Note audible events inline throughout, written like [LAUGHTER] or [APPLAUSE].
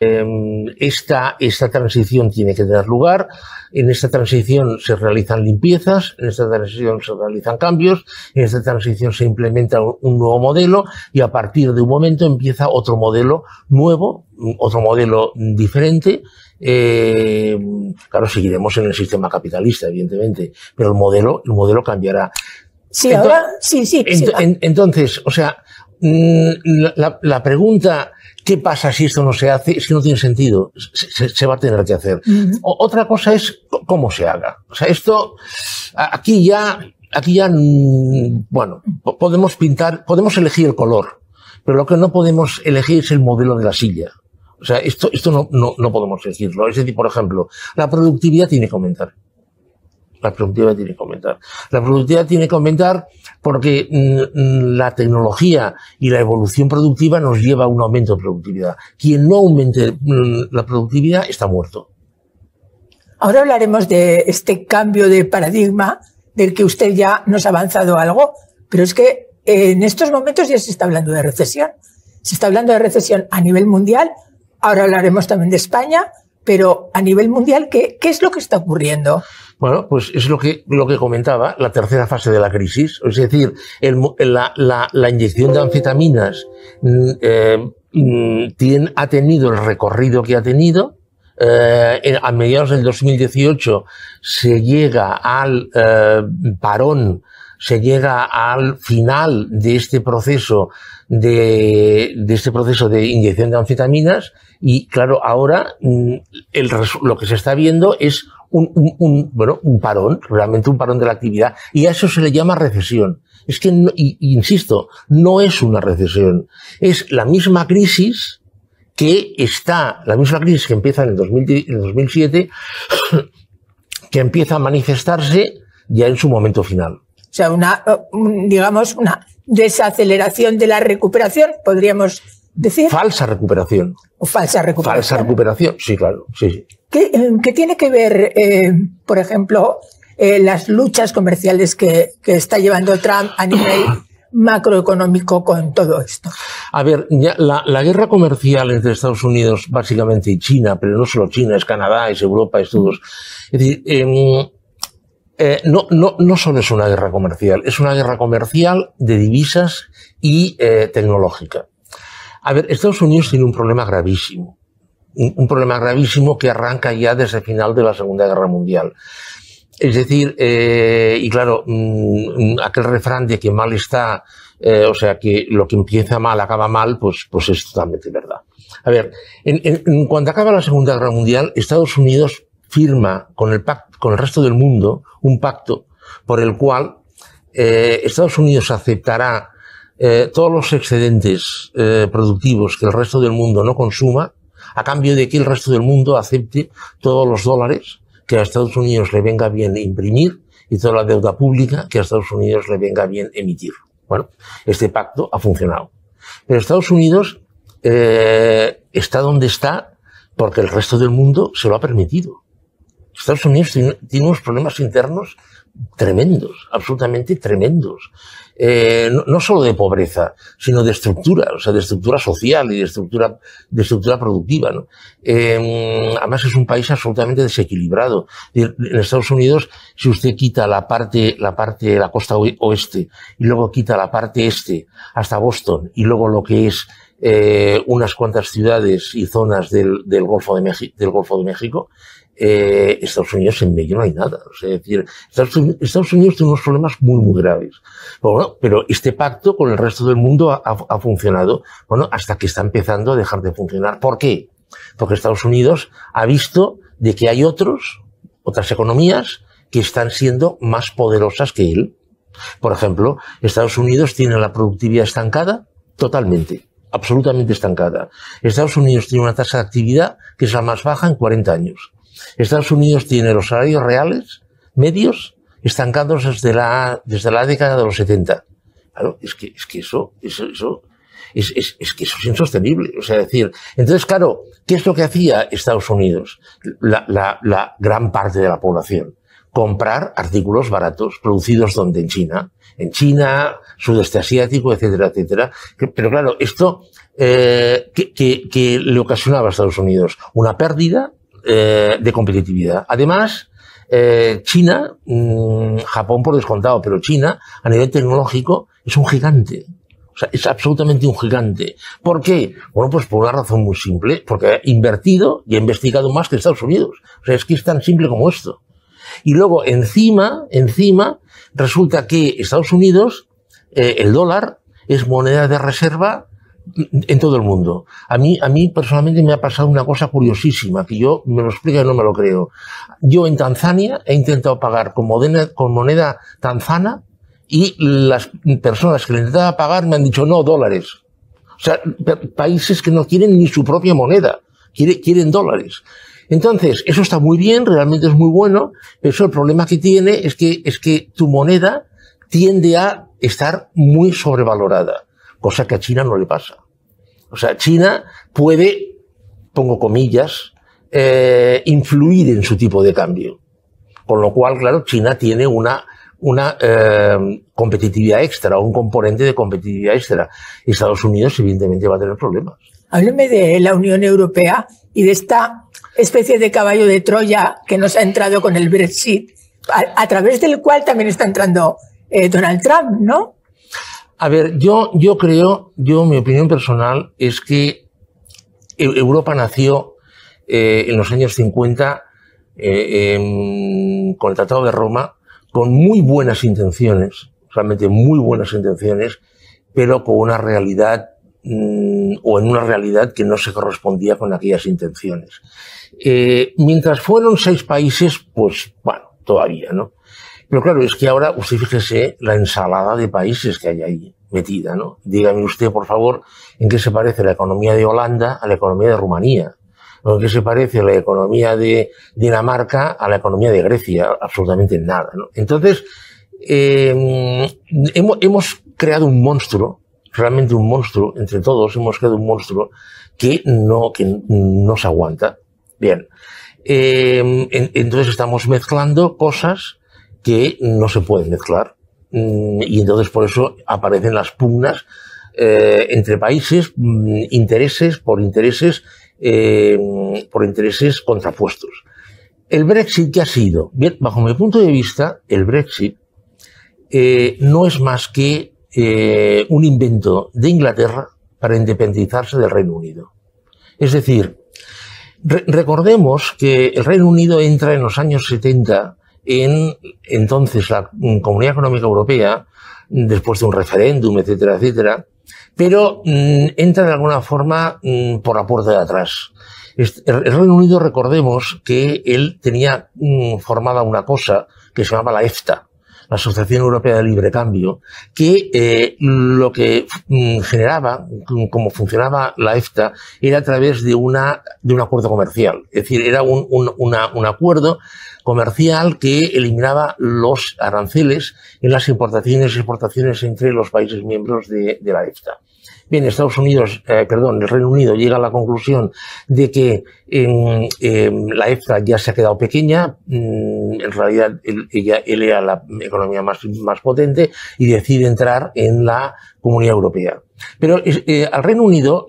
Em, esta, esta, transición tiene que dar lugar. En esta transición se realizan limpiezas, en esta transición se realizan cambios, en esta transición se implementa un nuevo modelo y a partir de un momento empieza otro modelo nuevo, otro modelo diferente. Em, claro, seguiremos en el sistema capitalista, evidentemente, pero el modelo, el modelo cambiará. Sí, ahora, sí, sí. entonces, o sea, mm, la pregunta ¿Qué pasa si esto no se hace? Es que no tiene sentido. Se, va a tener que hacer. otra cosa es cómo se haga. O sea, esto, aquí ya, aquí ya, mm, bueno, podemos pintar, podemos elegir el color, pero lo que no podemos elegir es el modelo de la silla. O sea, esto, esto no, no, no podemos elegirlo. Es decir, por ejemplo, la productividad tiene que aumentar. La productividad tiene que aumentar. La productividad tiene que aumentar porque mm, mm, la tecnología y la evolución productiva nos lleva a un aumento de productividad. Quien no aumente mm, la productividad está muerto. Ahora hablaremos de este cambio de paradigma del que usted ya nos ha avanzado algo, pero es que eh, en estos momentos ya se está hablando de recesión. Se está hablando de recesión a nivel mundial, ahora hablaremos también de España, pero a nivel mundial, ¿qué, es lo que está ocurriendo? Bueno, pues es lo que, lo que comentaba, la tercera fase de la crisis, es decir, la, inyección de anfetaminas mm, eh, mm, ha tenido el recorrido que ha tenido. Eh, a mediados del 2018 se llega al eh, parón, se llega al final de este proceso de, este proceso de inyección de anfetaminas y claro, ahora mm, lo que se está viendo es un, un, bueno, un parón, realmente un parón de la actividad, y a eso se le llama recesión. Es que, no, y, insisto, no es una recesión, es la misma crisis que está, la misma crisis que empieza en el, 2007, [COUGHS] que empieza a manifestarse ya en su momento final. O sea, una, digamos, una desaceleración de la recuperación, podríamos decir. Falsa recuperación. falsa recuperación. Falsa recuperación, sí, claro, sí, sí. Eh, ¿Qué, tiene que ver, eh, por ejemplo, eh, las luchas comerciales que, está llevando Trump a nivel [COUGHS] macroeconómico con todo esto? A ver, la, guerra comercial entre Estados Unidos, básicamente, y China, pero no solo China, es Canadá, es Europa, es todos. Em, no, no, no solo es una guerra comercial, es una guerra comercial de divisas y tecnológica. A ver, Estados Unidos tiene un problema gravísimo un, problema gravísimo que arranca ya desde el final de la Segunda Guerra Mundial. Es decir, eh, y claro, mm, mm, aquel refrán de que mal está, eh, o sea, que lo que empieza mal acaba mal, pues, pues es totalmente verdad. A ver, en, cuando acaba la Segunda Guerra Mundial, Estados Unidos firma con el, pacto, con el resto del mundo un pacto por el cual eh, Estados Unidos aceptará todos los excedentes productivos que el resto del mundo no consuma a cambio de que el resto del mundo acepte todos los dólares que a Estados Unidos le venga bien imprimir y toda la deuda pública que a Estados Unidos le venga bien emitir. Bueno, este pacto ha funcionado. Pero Estados Unidos eh, está donde está porque el resto del mundo se lo ha permitido. Estados Unidos tiene unos problemas internos tremendos, absolutamente tremendos. Eh, no, solo de pobreza, sino de estructura, o sea, de estructura social y de estructura, de estructura productiva. ¿no? Em, además es un país absolutamente desequilibrado. En Estados Unidos, si usted quita la parte, la parte, la costa oeste y luego quita la parte este hasta Boston y luego lo que es eh, unas cuantas ciudades y zonas del, Golfo de México, eh, Estados Unidos en medio no hay nada. decir, Estados Unidos, tiene unos problemas muy, muy graves. Bueno, pero este pacto con el resto del mundo ha, ha funcionado, bueno, hasta que está empezando a dejar de funcionar. ¿Por qué? Porque Estados Unidos ha visto de que hay otros, otras economías, que están siendo más poderosas que él. Por ejemplo, Estados Unidos tiene la productividad estancada totalmente absolutamente estancada. Estados Unidos tiene una tasa de actividad que es la más baja en 40 años. Estados Unidos tiene los salarios reales, medios, estancados desde la, desde la década de los 70. Claro, es que, es que eso, eso, eso es, es, que eso es insostenible. O sea, decir, entonces, claro, ¿qué es lo que hacía Estados Unidos? la, la gran parte de la población. Comprar artículos baratos producidos donde en China en China, sudeste asiático, etcétera, etcétera. Pero claro, esto eh, que, le ocasionaba a Estados Unidos una pérdida eh, de competitividad. Además, eh, China, mm, Japón por descontado, pero China a nivel tecnológico es un gigante. O sea, es absolutamente un gigante. ¿Por qué? Bueno, pues por una razón muy simple, porque ha invertido y ha investigado más que Estados Unidos. O sea, es que es tan simple como esto. Y luego, encima, encima, resulta que Estados Unidos, eh, el dólar, es moneda de reserva en todo el mundo. A mí, a mí personalmente me ha pasado una cosa curiosísima, que yo me lo explico y no me lo creo. Yo en Tanzania he intentado pagar con moneda, con moneda tanzana y las personas que le intentaba pagar me han dicho no, dólares. O sea, países que no quieren ni su propia moneda, quieren dólares. Entonces, eso está muy bien, realmente es muy bueno, pero eso el problema que tiene es que, es que tu moneda tiende a estar muy sobrevalorada, cosa que a China no le pasa. O sea, China puede, pongo comillas, eh, influir en su tipo de cambio. Con lo cual, claro, China tiene una, una eh, competitividad extra, un componente de competitividad extra. Estados Unidos, evidentemente, va a tener problemas. Hábleme de la Unión Europea y de esta especie de caballo de Troya que nos ha entrado con el Brexit, a, través del cual también está entrando eh, Donald Trump, ¿no? A ver, yo, yo creo, yo mi opinión personal es que e, Europa nació eh, en los años 50 eh, em, con el Tratado de Roma con muy buenas intenciones, realmente muy buenas intenciones, pero con una realidad Mm, o en una realidad que no se correspondía con aquellas intenciones. Eh, mientras fueron seis países, pues bueno, todavía, ¿no? Pero claro, es que ahora usted fíjese la ensalada de países que hay ahí metida, ¿no? Dígame usted, por favor, en qué se parece la economía de Holanda a la economía de Rumanía, o en qué se parece la economía de Dinamarca a la economía de Grecia, absolutamente nada, ¿no? Entonces, eh, mm, hemos, hemos creado un monstruo realmente un monstruo, entre todos hemos creado un monstruo que no, que no se aguanta. Bien. Em, entonces estamos mezclando cosas que no se pueden mezclar. Mm, y entonces por eso aparecen las pugnas eh, entre países, mm, intereses por intereses, em, por intereses contrapuestos. El Brexit, ¿qué ha sido? Bien, bajo mi punto de vista, el Brexit eh, no es más que eh, un invento de Inglaterra para independizarse del Reino Unido. Es decir, recordemos que el Reino Unido entra en los años 70 en entonces la Comunidad Económica Europea, después de un referéndum, etcétera, etcétera, pero mm, entra de alguna forma mm, por la puerta de atrás. el Reino Unido, recordemos que él tenía mm, formada una cosa que se llamaba la EFTA, la Asociación Europea de Libre Cambio, que eh, lo que mm, generaba, mm, como funcionaba la EFTA, era a través de, una, de un acuerdo comercial. Es decir, era un, un, un acuerdo comercial que eliminaba los aranceles en las importaciones y exportaciones entre los países miembros de la EFTA. Bien, Estados Unidos, eh, perdón, el Reino Unido llega a la conclusión de que em, em, la EFTA ya se ha quedado pequeña, mm, en realidad él, ella, era la economía más, más potente y decide entrar en la Comunidad Europea. Pero eh, eh, al Reino Unido,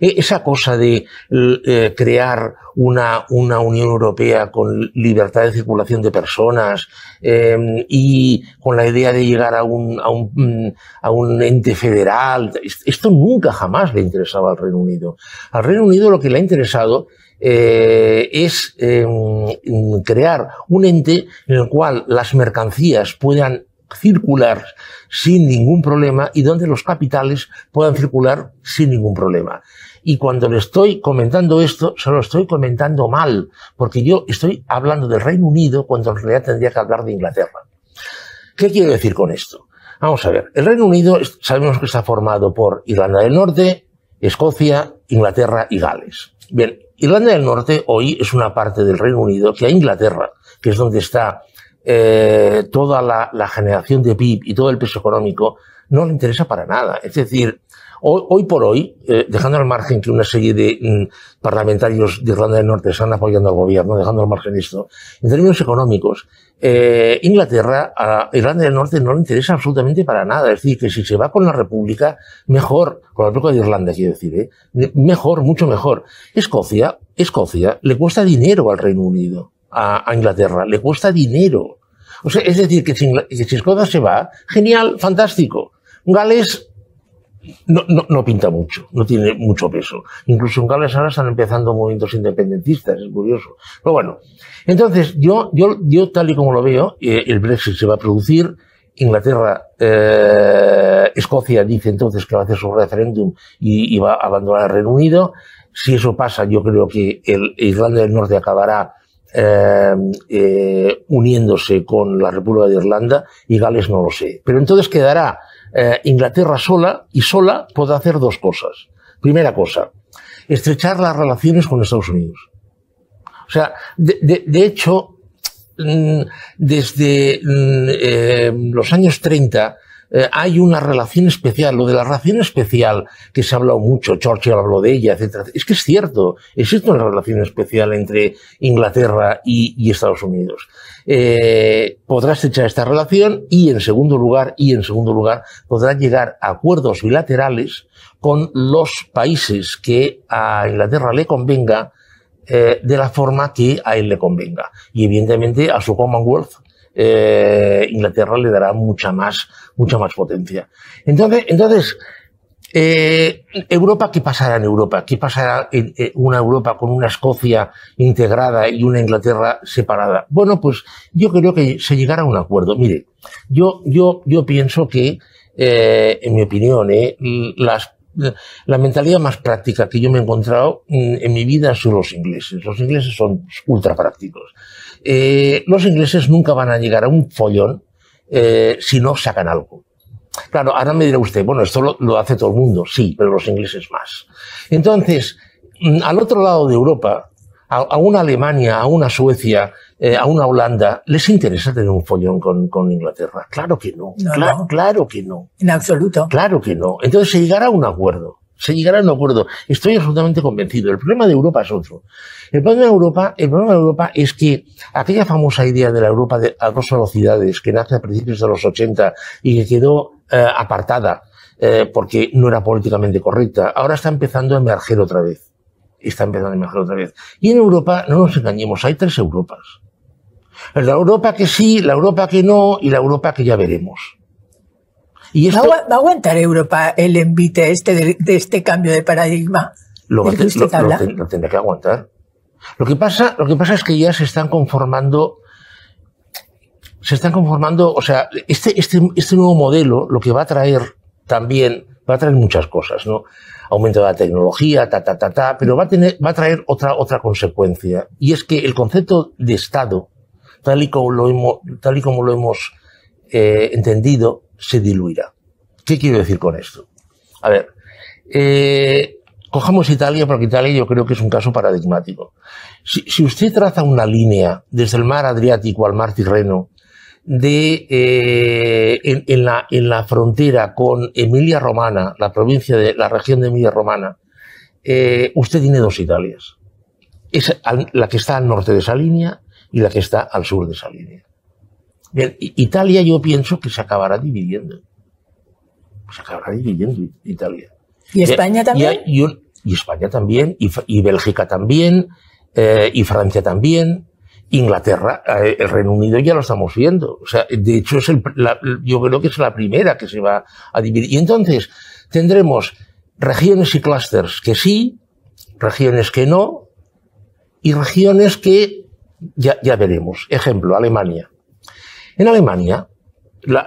e, esa cosa de eh, crear una, Unión Europea con libertad de circulación de personas em, y con la idea de llegar a un, mm, ente federal, esto nunca jamás le interesaba al Reino Unido. Al Reino Unido lo que le ha interesado es em, crear un ente en el cual las mercancías puedan circular sin ningún problema y donde los capitales puedan circular sin ningún problema. Y cuando le estoy comentando esto, se lo estoy comentando mal, porque yo estoy hablando del Reino Unido cuando en realidad tendría que hablar de Inglaterra. ¿Qué quiero decir con esto? Vamos a ver, el Reino Unido sabemos que está formado por Irlanda del Norte, Escocia, Inglaterra y Gales. Bien, Irlanda del Norte hoy es una parte del Reino Unido que a Inglaterra, que es donde está eh, toda la, generación de PIB y todo el peso económico, no le interesa para nada. Es decir, hoy, por hoy, eh, dejando al margen que una serie de mm, parlamentarios de Irlanda del Norte están apoyando al gobierno, dejando al margen esto, en términos económicos, eh, Inglaterra, a Irlanda del Norte no le interesa absolutamente para nada. Es decir, que si se va con la República, mejor, con la República de Irlanda, quiero decir, ¿eh? mejor, mucho mejor. Escocia, Escocia, le cuesta dinero al Reino Unido, a Inglaterra, le cuesta dinero. O sea, es decir, que si, Escocia se va, genial, fantástico. Gales no, no, no, pinta mucho, no tiene mucho peso. Incluso en Gales ahora están empezando movimientos independentistas, es curioso. Pero bueno, entonces yo, yo, yo tal y como lo veo, eh, el Brexit se va a producir. Inglaterra, eh, Escocia dice entonces que va a hacer su referéndum y, va a abandonar el Reino Unido. Si eso pasa, yo creo que el Irlanda del Norte acabará Em, eh, uniéndose con la República de Irlanda y Gales no lo sé. Pero entonces quedará eh, Inglaterra sola y sola podrá hacer dos cosas. Primera cosa, estrechar las relaciones con Estados Unidos. O sea, de, de hecho, mm, desde mm, eh, los años 30, eh, hay una relación especial. Lo de la relación especial, que se ha hablado mucho, Churchill habló de ella, etcétera, es que es cierto, existe una relación especial entre Inglaterra y, Estados Unidos. Eh, podrás echar esta relación y, en segundo lugar, y en segundo lugar, podrás llegar a acuerdos bilaterales con los países que a Inglaterra le convenga eh, de la forma que a él le convenga. Y evidentemente a su Commonwealth eh, Inglaterra le dará mucha más, mucha más potencia. Entonces, entonces eh, Europa, ¿qué pasará en Europa? ¿Qué pasará en, eh, una Europa con una Escocia integrada y una Inglaterra separada? Bueno, pues yo creo que se llegará a un acuerdo. Mire, yo, yo, yo pienso que, en mi opinión, las la mentalidad más práctica que yo me he encontrado mm, en mi vida son los ingleses. Los ingleses son ultra prácticos. Eh, los ingleses nunca van a llegar a un follón eh, si no sacan algo. Claro, ahora me dirá usted, bueno, esto lo, hace todo el mundo, sí, pero los ingleses más. Entonces, mm, al otro lado de Europa, a, una Alemania, a una Suecia, eh, a una Holanda, ¿les interesa tener un follón con, Inglaterra? Claro que no, no. claro que no. En absoluto. Claro que no. Entonces se llegará a un acuerdo. Se llegará a un acuerdo. Estoy absolutamente convencido. El problema de Europa es otro. El problema de Europa, el problema de Europa es que aquella famosa idea de la Europa de, a dos velocidades que nace a principios de los 80 y que quedó eh, apartada eh, porque no era políticamente correcta, ahora está empezando a emerger otra vez. Está empezando a emerger otra vez. Y en Europa, no nos engañemos, hay tres Europas. La Europa que sí, la Europa que no y la Europa que ya veremos. ¿Va, a aguantar Europa el envite este de, este cambio de paradigma? Lo, lo, tendrá que aguantar. Lo que, pasa, lo que pasa es que ya se están conformando. Se están conformando. O sea, este, este, este, nuevo modelo lo que va a traer también. Va a traer muchas cosas, ¿no? Aumento de la tecnología, ta, ta, ta, ta, pero va a, tener, va a traer otra, otra consecuencia. Y es que el concepto de Estado, tal y como lo hemos, tal y como lo hemos eh, entendido, se diluirá. ¿Qué quiero decir con esto? A ver, eh, cojamos Italia porque Italia yo creo que es un caso paradigmático. Si, usted traza una línea desde el mar Adriático al mar Tirreno, de, eh, en, la, en, la, frontera con Emilia Romana, la provincia de la región de Emilia Romana, eh, usted tiene dos Italias. Es la que está al norte de esa línea y la que está al sur de esa línea. Bien, Italia yo pienso que se acabará dividiendo. Se acabará dividiendo Italia. ¿Y España también? Y, España también, y, Bélgica también, eh, y Francia también. Inglaterra, eh, el Reino Unido ya lo estamos viendo. O sea, de hecho, es el, yo creo que es la primera que se va a dividir. Y entonces tendremos regiones y clústeres que sí, regiones que no, y regiones que ya veremos. Ejemplo, Alemania. En Alemania,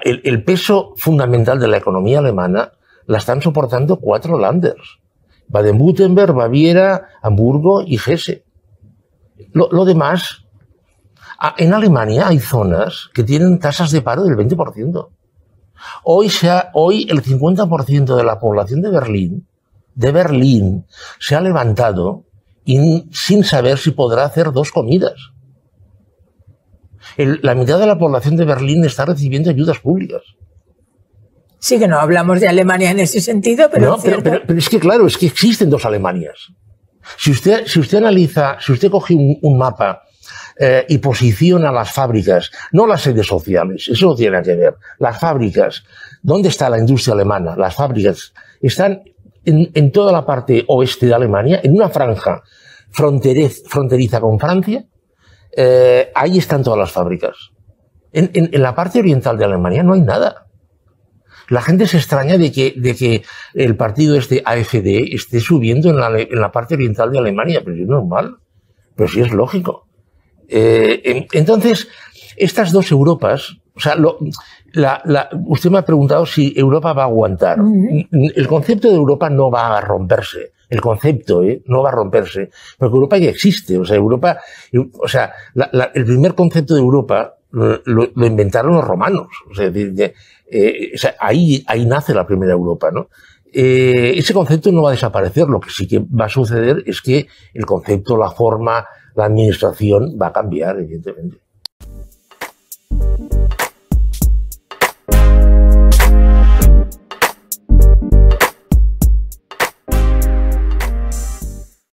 el, peso fundamental de la economía alemana la están soportando cuatro landers. Baden-Württemberg, Baviera, Hamburgo y Hesse. Lo, demás, en Alemania hay zonas que tienen tasas de paro del 20%. Hoy, sea, hoy el 50% de la población de Berlín, de Berlín, se ha levantado y sin saber si podrá hacer dos comidas la mitad de la población de Berlín está recibiendo ayudas públicas. Sí, que no hablamos de Alemania en ese sentido, pero. es pero, pero, es que claro, es que existen dos Alemanias. Si usted, si usted analiza, si usted coge un, mapa eh, y posiciona las fábricas, no las sedes sociales, eso no tiene que ver. Las fábricas, ¿dónde está la industria alemana? Las fábricas están en, toda la parte oeste de Alemania, en una franja fronteriza con Francia, eh, ahí están todas las fábricas. En, la parte oriental de Alemania no hay nada. La gente se extraña de que, el partido este AFD esté subiendo en la, parte oriental de Alemania, pero es normal, pero sí es lógico. Eh, entonces, estas dos Europas, o sea, usted me ha preguntado si Europa va a aguantar. El concepto de Europa no va a romperse el concepto, ¿eh? no va a romperse, porque Europa ya existe, o sea, Europa, o sea, el primer concepto de Europa lo, inventaron los romanos, eh, o sea, ahí, ahí nace la primera Europa, ¿no? Eh, ese concepto no va a desaparecer, lo que sí que va a suceder es que el concepto, la forma, la administración va a cambiar, evidentemente.